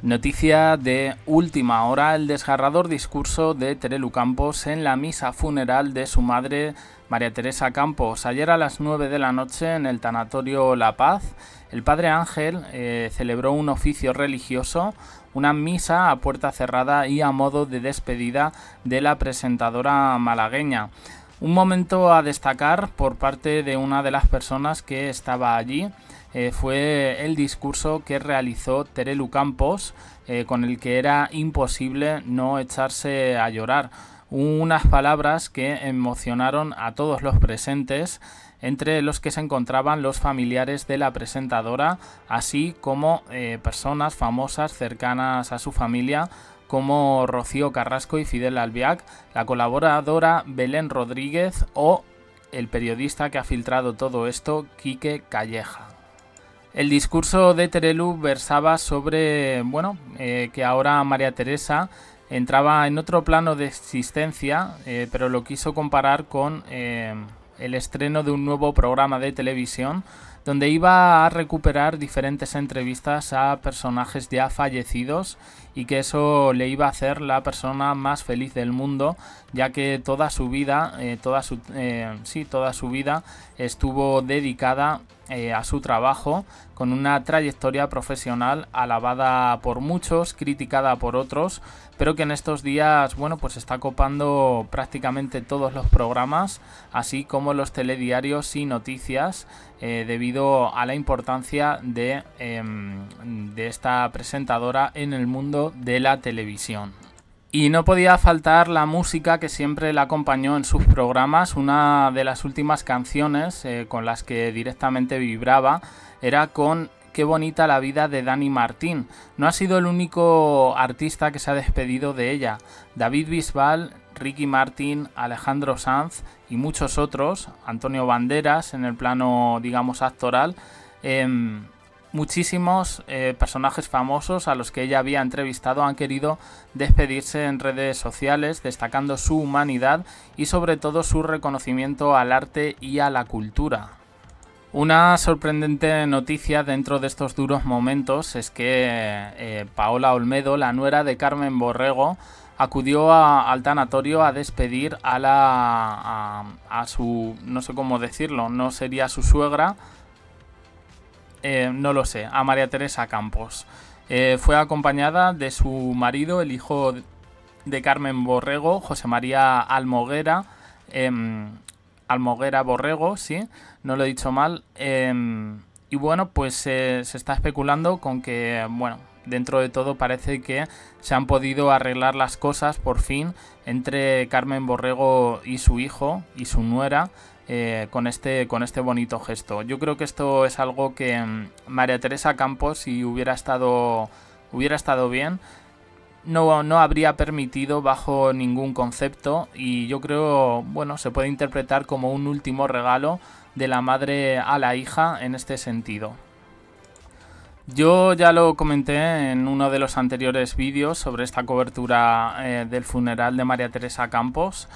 Noticia de última hora, el desgarrador discurso de Terelu Campos en la misa funeral de su madre María Teresa Campos. Ayer a las 9 de la noche en el tanatorio La Paz, el padre Ángel eh, celebró un oficio religioso, una misa a puerta cerrada y a modo de despedida de la presentadora malagueña. Un momento a destacar por parte de una de las personas que estaba allí, eh, fue el discurso que realizó Terelu Campos, eh, con el que era imposible no echarse a llorar. Unas palabras que emocionaron a todos los presentes, entre los que se encontraban los familiares de la presentadora, así como eh, personas famosas cercanas a su familia, como Rocío Carrasco y Fidel Albiac, la colaboradora Belén Rodríguez o el periodista que ha filtrado todo esto, Quique Calleja. El discurso de Terelu versaba sobre, bueno, eh, que ahora María Teresa entraba en otro plano de existencia, eh, pero lo quiso comparar con eh, el estreno de un nuevo programa de televisión donde iba a recuperar diferentes entrevistas a personajes ya fallecidos y que eso le iba a hacer la persona más feliz del mundo, ya que toda su vida, toda su, toda su vida estuvo dedicada eh, a su trabajo con una trayectoria profesional alabada por muchos, criticada por otros, pero que en estos días, bueno, pues está copando prácticamente todos los programas, así como los telediarios y noticias, eh, debido a la importancia em, de esta presentadora en el mundo de la televisión. Y no podía faltar la música que siempre la acompañó en sus programas. Una de las últimas canciones eh, con las que directamente vibraba era con Qué bonita la vida de Dani Martín. No ha sido el único artista que se ha despedido de ella. David Bisbal, Ricky Martín, Alejandro Sanz y muchos otros, Antonio Banderas en el plano, digamos, actoral, em, Muchísimos eh, personajes famosos a los que ella había entrevistado han querido despedirse en redes sociales, destacando su humanidad y sobre todo su reconocimiento al arte y a la cultura. Una sorprendente noticia dentro de estos duros momentos es que eh, Paola Olmedo, la nuera de Carmen Borrego, acudió al tanatorio a despedir a a su no sé cómo decirlo, no sería su suegra, eh, no lo sé, a María Teresa Campos. Eh, fue acompañada de su marido, el hijo de Carmen Borrego, José María Almoguera. Em, Almoguera Borrego, sí, no lo he dicho mal. Em, y bueno, pues se está especulando con que, bueno, dentro de todo parece que se han podido arreglar las cosas por fin entre Carmen Borrego y su hijo y su nuera. Eh, con, este, con este bonito gesto. Yo creo que esto es algo que mm, María Teresa Campos, si hubiera estado, hubiera estado bien, no, no, habría permitido bajo ningún concepto y yo creo, bueno, se puede interpretar como un último regalo de la madre a la hija en este sentido. Yo ya lo comenté en uno de los anteriores vídeos sobre esta cobertura eh, del funeral de María Teresa Campos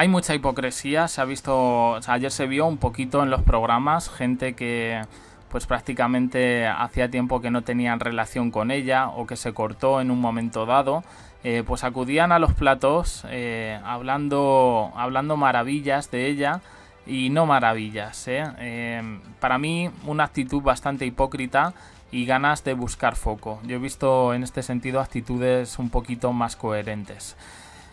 hay mucha hipocresía, se ha visto, ayer se vio un poquito en los programas gente que pues prácticamente hacía tiempo que no tenían relación con ella o que se cortó en un momento dado, eh, pues acudían a los platos eh, hablando, hablando maravillas de ella y no maravillas. ¿eh? para mí una actitud bastante hipócrita y ganas de buscar foco. Yo he visto en este sentido actitudes un poquito más coherentes.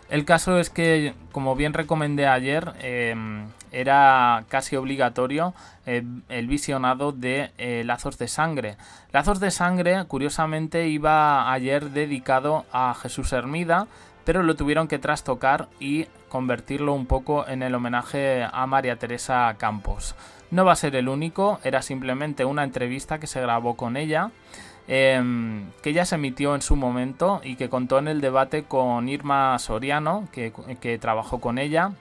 El caso es que, como bien recomendé ayer, em, era casi obligatorio eh, el visionado de eh, Lazos de Sangre. Lazos de Sangre, curiosamente, iba ayer dedicado a Jesús Hermida, pero lo tuvieron que trastocar y convertirlo un poco en el homenaje a María Teresa Campos. No va a ser el único, era simplemente una entrevista que se grabó con ella. Em, que ya se emitió en su momento y que contó en el debate con Irma Soriano, que, trabajó con ella,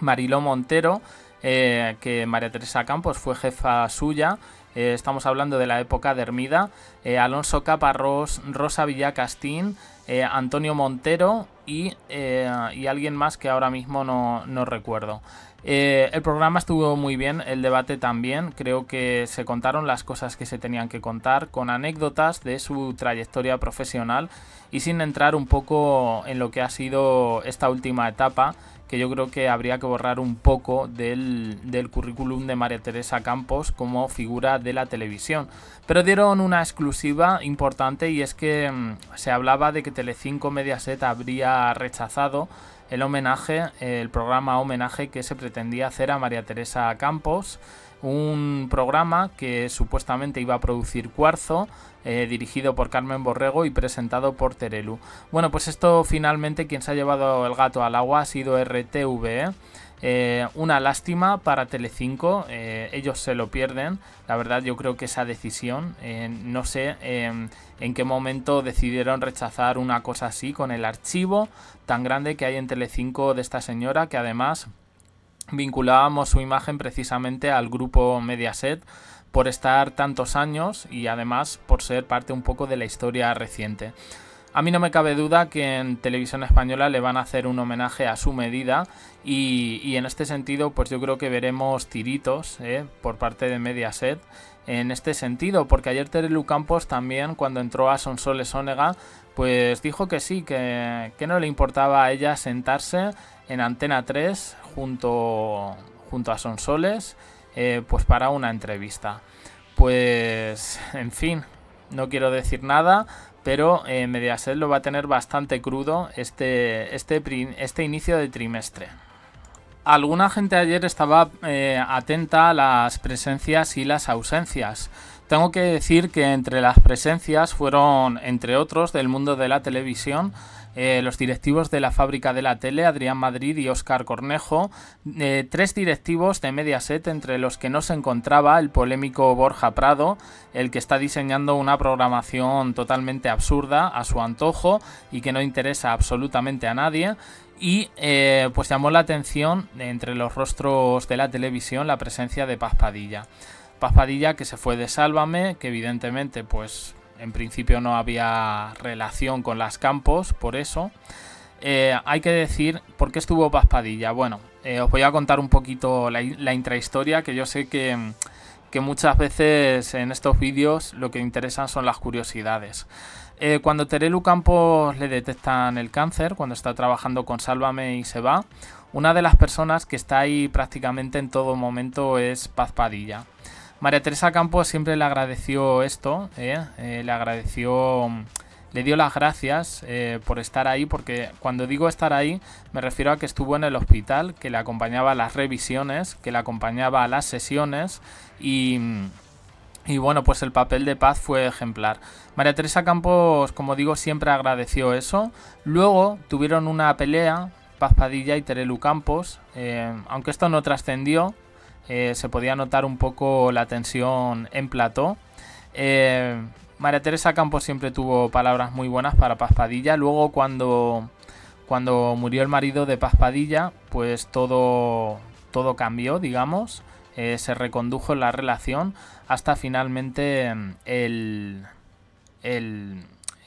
Mariló Montero, eh, que María Teresa Campos fue jefa suya, eh, estamos hablando de la época de Hermida, eh, Alonso Caparrós, Rosa Villacastín, Antonio Montero eh, y, alguien más que ahora mismo no, recuerdo. Eh, el programa estuvo muy bien, el debate también, creo que se contaron las cosas que se tenían que contar con anécdotas de su trayectoria profesional y sin entrar un poco en lo que ha sido esta última etapa que yo creo que habría que borrar un poco del, currículum de María Teresa Campos como figura de la televisión. Pero dieron una exclusiva importante y es que mm, se hablaba de que Telecinco Mediaset habría rechazado el homenaje, el programa homenaje que se pretendía hacer a María Teresa Campos, un programa que supuestamente iba a producir Cuarzo, eh, dirigido por Carmen Borrego y presentado por Terelu. Bueno, pues esto finalmente quien se ha llevado el gato al agua ha sido RTV. ¿eh? Eh, una lástima para Telecinco, 5 eh, ellos se lo pierden. La verdad yo creo que esa decisión, eh, no sé en qué momento decidieron rechazar una cosa así con el archivo tan grande que hay en Telecinco de esta señora, que además vinculábamos su imagen precisamente al grupo Mediaset por estar tantos años y además por ser parte un poco de la historia reciente. A mí no me cabe duda que en Televisión Española le van a hacer un homenaje a su medida y, en este sentido pues yo creo que veremos tiritos eh, por parte de Mediaset en este sentido, porque ayer Terelu Campos también, cuando entró a Sonsoles Onega, pues dijo que sí, que, no le importaba a ella sentarse en Antena 3 junto, junto a Sonsoles, eh, pues para una entrevista. Pues, en fin, no quiero decir nada, pero eh, Mediaset lo va a tener bastante crudo este, este, este inicio de trimestre. Alguna gente ayer estaba eh, atenta a las presencias y las ausencias. Tengo que decir que entre las presencias fueron, entre otros, del mundo de la televisión, eh, los directivos de la fábrica de la tele, Adrián Madrid y Óscar Cornejo, eh, tres directivos de Mediaset entre los que no se encontraba el polémico Borja Prado, el que está diseñando una programación totalmente absurda a su antojo y que no interesa absolutamente a nadie. Y eh, pues llamó la atención entre los rostros de la televisión la presencia de Paz Padilla. Paz Padilla que se fue de Sálvame, que evidentemente pues en principio no había relación con las campos, por eso. Eh, hay que decir por qué estuvo Paz Padilla. Bueno, eh, os voy a contar un poquito la, intrahistoria, que yo sé que, muchas veces en estos vídeos lo que interesan son las curiosidades. Eh, cuando Terelu Campos le detectan el cáncer, cuando está trabajando con Sálvame y se va, una de las personas que está ahí prácticamente en todo momento es Paz Padilla. María Teresa Campos siempre le agradeció esto, ¿eh? Eh, le agradeció, le dio las gracias eh, por estar ahí, porque cuando digo estar ahí me refiero a que estuvo en el hospital, que le acompañaba a las revisiones, que le acompañaba a las sesiones y... Y bueno, pues el papel de Paz fue ejemplar. María Teresa Campos, como digo, siempre agradeció eso. Luego tuvieron una pelea, Paz Padilla y Terelu Campos, aunque esto no trascendió, eh, se podía notar un poco la tensión en plató. Eh, María Teresa Campos siempre tuvo palabras muy buenas para Paz Padilla. Luego cuando, cuando murió el marido de Paz Padilla, pues todo, todo cambió, digamos. Eh, se recondujo la relación hasta finalmente mm, el,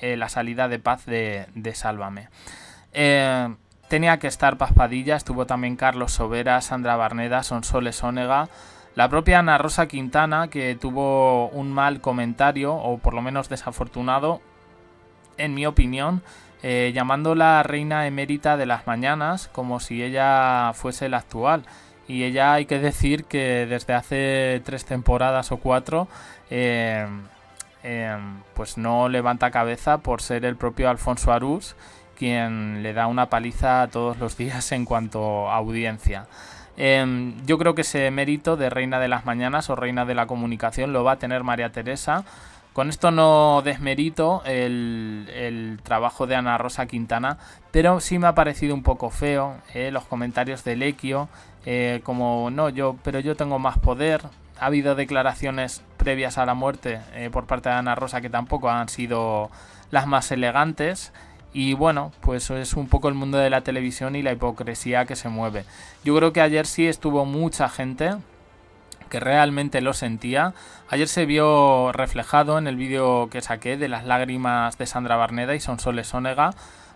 la salida de paz de, de Sálvame. Tenía que estar Paspadilla, estuvo también Carlos Sobera, Sandra Barneda, Sonsoles Onega, la propia Ana Rosa Quintana, que tuvo un mal comentario, o por lo menos desafortunado, en mi opinión, eh, llamándola reina emérita de las mañanas, como si ella fuese la actual. Y ella hay que decir que desde hace tres temporadas o cuatro, eh, eh, pues no levanta cabeza por ser el propio Alfonso Arús quien le da una paliza todos los días en cuanto a audiencia. Em, yo creo que ese mérito de Reina de las Mañanas o Reina de la Comunicación lo va a tener María Teresa. Con esto no desmerito el, trabajo de Ana Rosa Quintana, pero sí me ha parecido un poco feo eh, los comentarios de Lequio, eh, como no, yo, pero yo tengo más poder. Ha habido declaraciones previas a la muerte eh, por parte de Ana Rosa que tampoco han sido las más elegantes. Y bueno, pues es un poco el mundo de la televisión y la hipocresía que se mueve. Yo creo que ayer sí estuvo mucha gente que realmente lo sentía. Ayer se vio reflejado en el vídeo que saqué de las lágrimas de Sandra Barneda y Sonsoles Onega.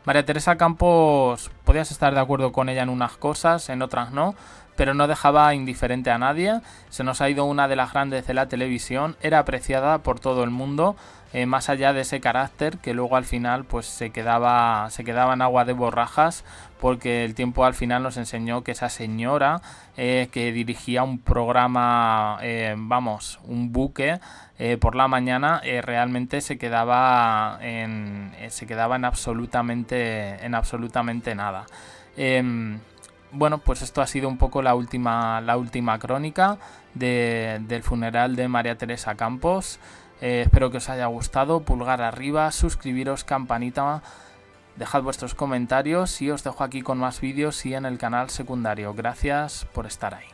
María Teresa Campos, podías estar de acuerdo con ella en unas cosas, en otras no, pero no dejaba indiferente a nadie. Se nos ha ido una de las grandes de la televisión, era apreciada por todo el mundo, eh, más allá de ese carácter que luego al final pues se quedaba, se en agua de borrajas porque el tiempo al final nos enseñó que esa señora eh, que dirigía un programa, eh, vamos, un buque por la mañana, realmente se quedaba en, se quedaba absolutamente, en absolutamente nada em, bueno, pues esto ha sido un poco la última, la última crónica del funeral de María Teresa Campos. Eh, espero que os haya gustado, pulgar arriba, suscribiros, campanita, dejad vuestros comentarios y os dejo aquí con más vídeos y en el canal secundario. Gracias por estar ahí.